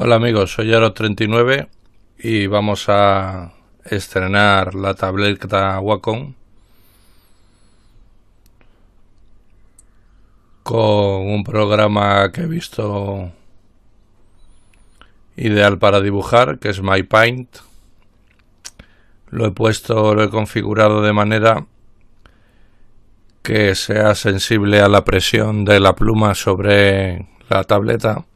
Hola amigos, soy Aro39 y vamos a estrenar la tableta Wacom con un programa que he visto ideal para dibujar, que es MyPaint. Lo he puesto, lo he configurado de manera que sea sensible a la presión de la pluma sobre la tableta.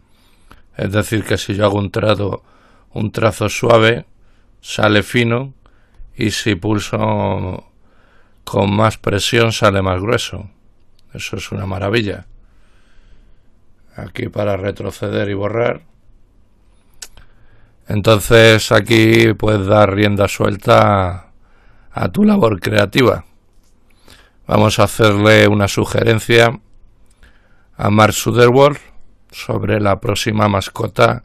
Es decir, que si yo hago un trazo, un trazo suave, sale fino y si pulso con más presión sale más grueso. Eso es una maravilla. Aquí para retroceder y borrar. Entonces aquí puedes dar rienda suelta a tu labor creativa. Vamos a hacerle una sugerencia a Mark Sutherworld sobre la próxima mascota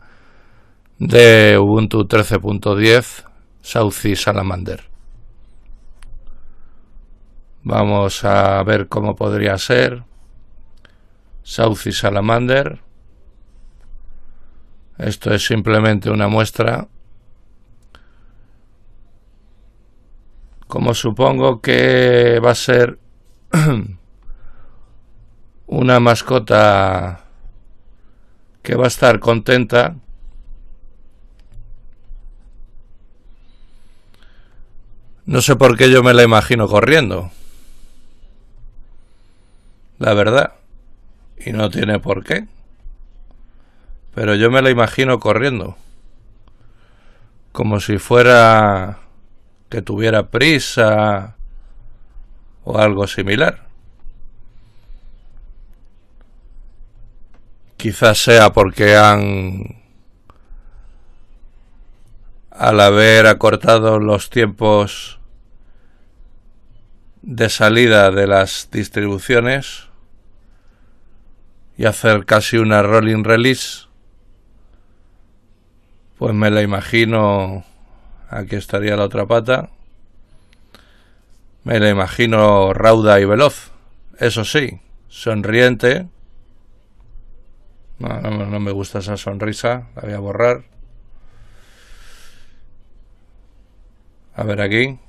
de Ubuntu 13.10 Saucy Salamander. Vamos a ver cómo podría ser Saucy Salamander. Esto es simplemente una muestra. Como supongo que va a ser una mascota que va a estar contenta No sé por qué yo me la imagino corriendo. La verdad. Y no tiene por qué. Pero yo me la imagino corriendo. Como si fuera que tuviera prisa o algo similar. Quizás sea porque han, al haber acortado los tiempos de salida de las distribuciones y hacer casi una rolling release, pues me la imagino, aquí estaría la otra pata, me la imagino rauda y veloz, eso sí, sonriente, no, no, me gusta esa sonrisa, la voy a borrar. A ver aquí.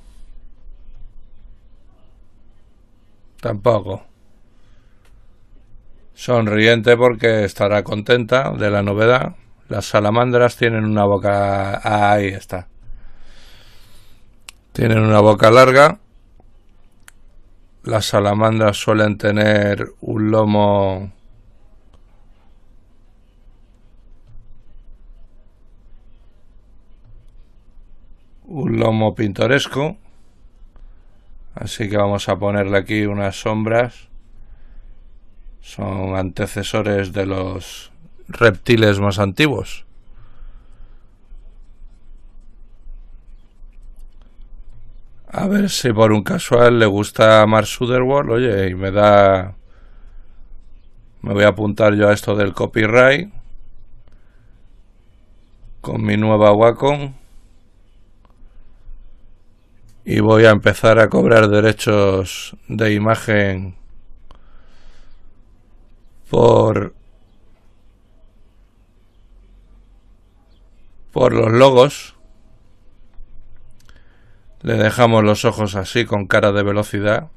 Tampoco. Sonriente porque estará contenta de la novedad. Las salamandras tienen una boca... Ahí está. Tienen una boca larga. Las salamandras suelen tener un lomo... Un lomo pintoresco. Así que vamos a ponerle aquí unas sombras. Son antecesores de los reptiles más antiguos. A ver si por un casual le gusta Mark oye, y me da... Me voy a apuntar yo a esto del copyright con mi nueva Wacom y voy a empezar a cobrar derechos de imagen por por los logos. Le dejamos los ojos así con cara de velocidad.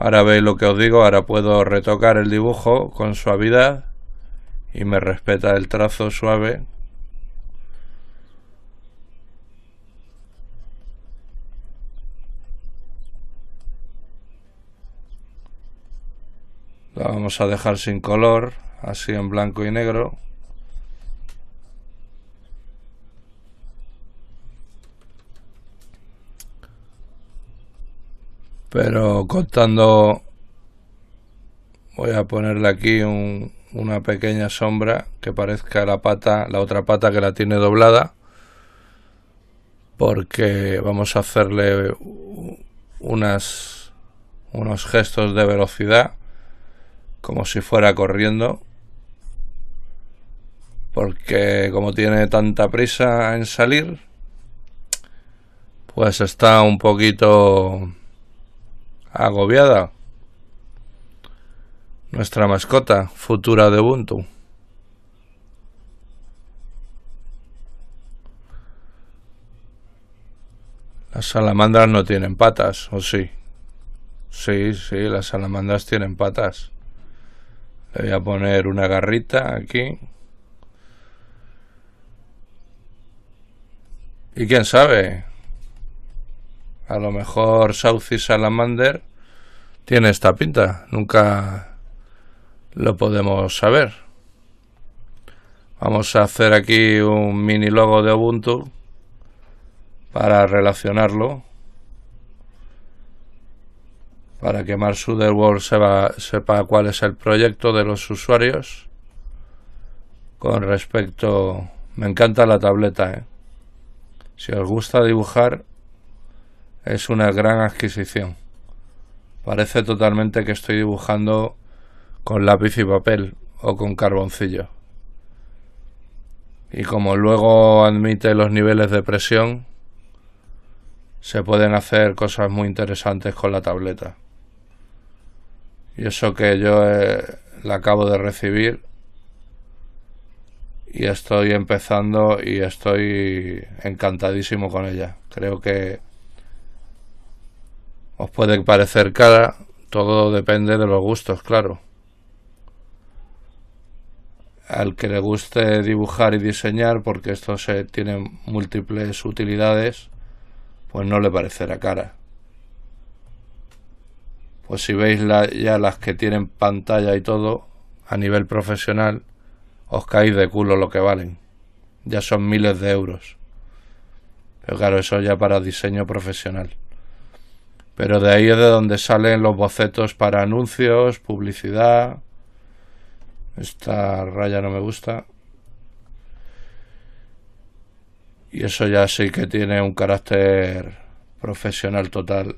Ahora veis lo que os digo, ahora puedo retocar el dibujo con suavidad y me respeta el trazo suave. La vamos a dejar sin color, así en blanco y negro. pero contando, voy a ponerle aquí una pequeña sombra que parezca la pata, la otra pata que la tiene doblada, porque vamos a hacerle unas, unos gestos de velocidad, como si fuera corriendo, porque como tiene tanta prisa en salir, pues está un poquito agobiada. Nuestra mascota futura de Ubuntu. Las salamandras no tienen patas, ¿o sí? Sí, sí, las salamandras tienen patas. Le voy a poner una garrita aquí. Y quién sabe, a lo mejor Saucy Salamander tiene esta pinta. Nunca lo podemos saber. Vamos a hacer aquí un mini logo de Ubuntu para relacionarlo. Para que Marshall World sepa, sepa cuál es el proyecto de los usuarios. Con respecto... Me encanta la tableta. ¿eh? Si os gusta dibujar, es una gran adquisición. Parece totalmente que estoy dibujando con lápiz y papel o con carboncillo. Y como luego admite los niveles de presión, se pueden hacer cosas muy interesantes con la tableta. Y eso que yo eh, la acabo de recibir y estoy empezando y estoy encantadísimo con ella. Creo que os puede parecer cara, todo depende de los gustos, claro. Al que le guste dibujar y diseñar, porque esto se tiene múltiples utilidades, pues no le parecerá cara. Pues si veis ya las que tienen pantalla y todo, a nivel profesional, os caéis de culo lo que valen. Ya son miles de euros. Pero claro, eso ya para diseño profesional. Pero de ahí es de donde salen los bocetos para anuncios, publicidad. Esta raya no me gusta. Y eso ya sí que tiene un carácter profesional total.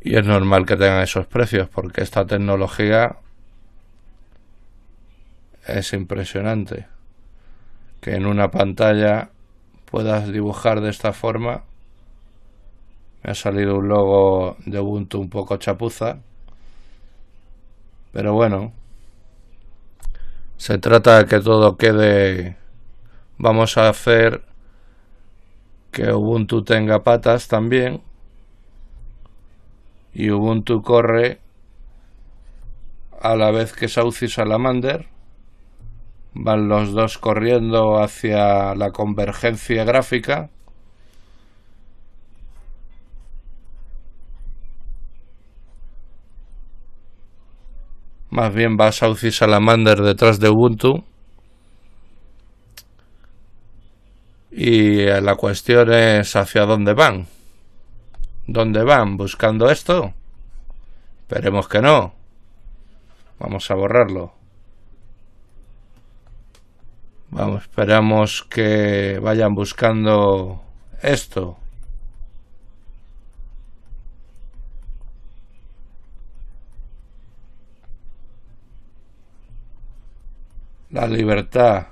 Y es normal que tengan esos precios porque esta tecnología es impresionante. Que en una pantalla puedas dibujar de esta forma. Me ha salido un logo de Ubuntu un poco chapuza. Pero bueno, se trata de que todo quede... Vamos a hacer que Ubuntu tenga patas también. Y Ubuntu corre a la vez que Saucy Salamander. Van los dos corriendo hacia la convergencia gráfica. Más bien va Saucy Salamander detrás de Ubuntu. Y eh, la cuestión es hacia dónde van. ¿Dónde van? ¿Buscando esto? Esperemos que no. Vamos a borrarlo. Vamos, esperamos que vayan buscando esto. La libertad.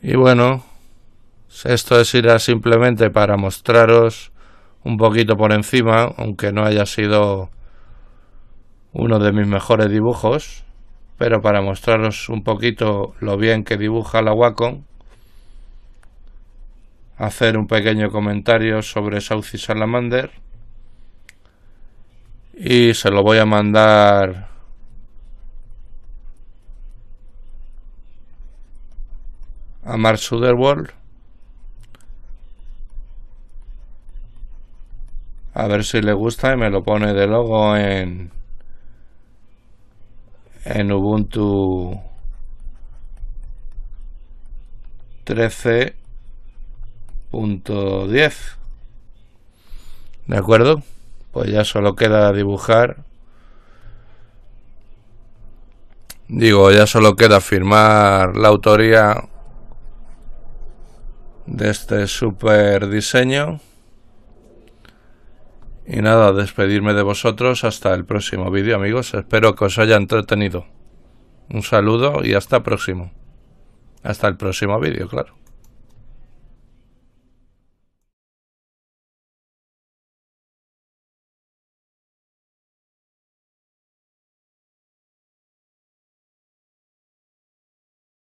Y bueno, esto es irá simplemente para mostraros un poquito por encima, aunque no haya sido uno de mis mejores dibujos pero para mostraros un poquito lo bien que dibuja la Wacom, hacer un pequeño comentario sobre Saucy Salamander y se lo voy a mandar a Mark Sutherwald a ver si le gusta y me lo pone de logo en en Ubuntu 13.10. ¿De acuerdo? Pues ya solo queda dibujar. Digo, ya solo queda firmar la autoría de este super diseño. Y nada, despedirme de vosotros hasta el próximo vídeo, amigos. Espero que os haya entretenido. Un saludo y hasta próximo. Hasta el próximo vídeo, claro.